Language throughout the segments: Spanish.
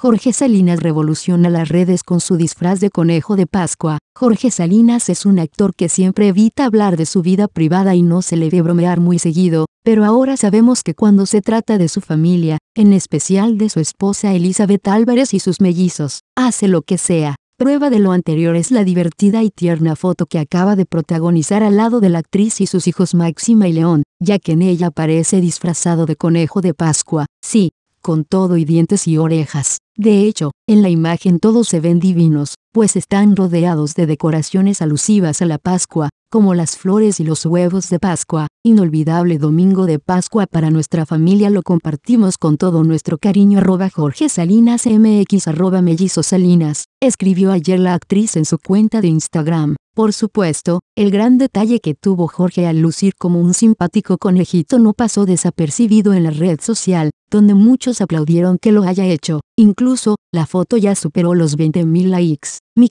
Jorge Salinas revoluciona las redes con su disfraz de conejo de Pascua. Jorge Salinas es un actor que siempre evita hablar de su vida privada y no se le ve bromear muy seguido, pero ahora sabemos que cuando se trata de su familia, en especial de su esposa Elizabeth Álvarez y sus mellizos, hace lo que sea. Prueba de lo anterior es la divertida y tierna foto que acaba de protagonizar al lado de la actriz y sus hijos Máxima y León, ya que en ella aparece disfrazado de conejo de Pascua. Sí, con todo y dientes y orejas. De hecho, en la imagen todos se ven divinos, pues están rodeados de decoraciones alusivas a la Pascua, como las flores y los huevos de Pascua. Inolvidable domingo de Pascua para nuestra familia lo compartimos con todo nuestro cariño arroba Jorge Salinas MX arroba Mellizo Salinas, escribió ayer la actriz en su cuenta de Instagram. Por supuesto, el gran detalle que tuvo Jorge al lucir como un simpático conejito no pasó desapercibido en la red social, donde muchos aplaudieron que lo haya hecho, incluso, la foto ya superó los 20.000 likes. Mi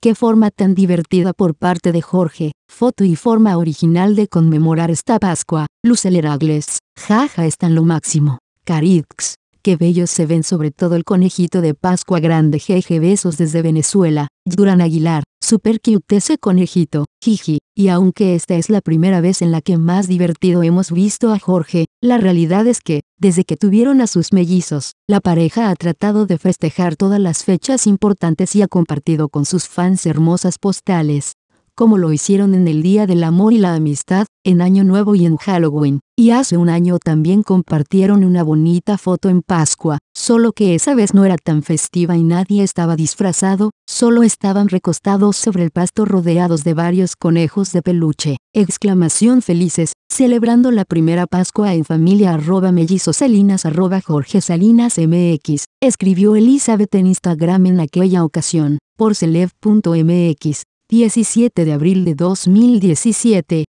qué forma tan divertida por parte de Jorge, foto y forma original de conmemorar esta Pascua, lucelerables, Heragles, jaja están lo máximo, Carix, qué bellos se ven sobre todo el conejito de Pascua grande jeje besos desde Venezuela, Duran Aguilar, Super cute ese conejito, jiji, y aunque esta es la primera vez en la que más divertido hemos visto a Jorge, la realidad es que, desde que tuvieron a sus mellizos, la pareja ha tratado de festejar todas las fechas importantes y ha compartido con sus fans hermosas postales, como lo hicieron en el Día del Amor y la Amistad, en Año Nuevo y en Halloween, y hace un año también compartieron una bonita foto en Pascua, solo que esa vez no era tan festiva y nadie estaba disfrazado, solo estaban recostados sobre el pasto rodeados de varios conejos de peluche. Exclamación felices, celebrando la primera Pascua en familia arroba mellizosalinas arroba Jorge Salinas MX, escribió Elizabeth en Instagram en aquella ocasión, por celeb.mx, 17 de abril de 2017,